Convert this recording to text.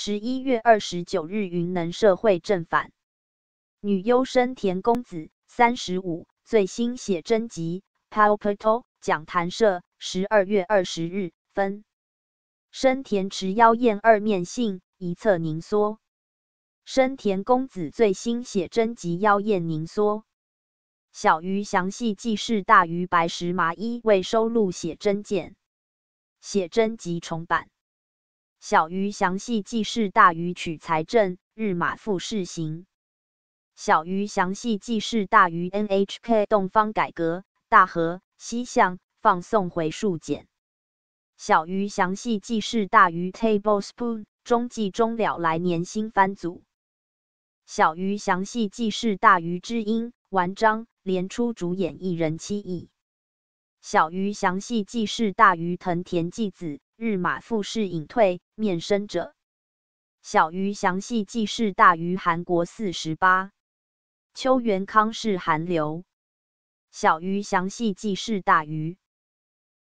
十一月二十九日，云能社会正反女优生田公子三十五最新写真集《p a l p a t i t o 讲谈社十二月二十日分生田池妖艳二面性一侧凝缩生田公子最新写真集妖艳凝缩小于详细记事大于白石麻衣未收录写真件写真集重版。小于详细记事大于取财政日马复试行。小于详细记事大于 NHK 东方改革大和西向放送回数减。小于详细记事大于 tablespoon 中记终了来年新番组。小于详细记事大于知音文章连出主演一人七亿。小于详细记事大于藤田纪子。日马复士隐退，面生者。小于详细记事大于韩国四十八。秋元康是韩流。小于详细记事大于。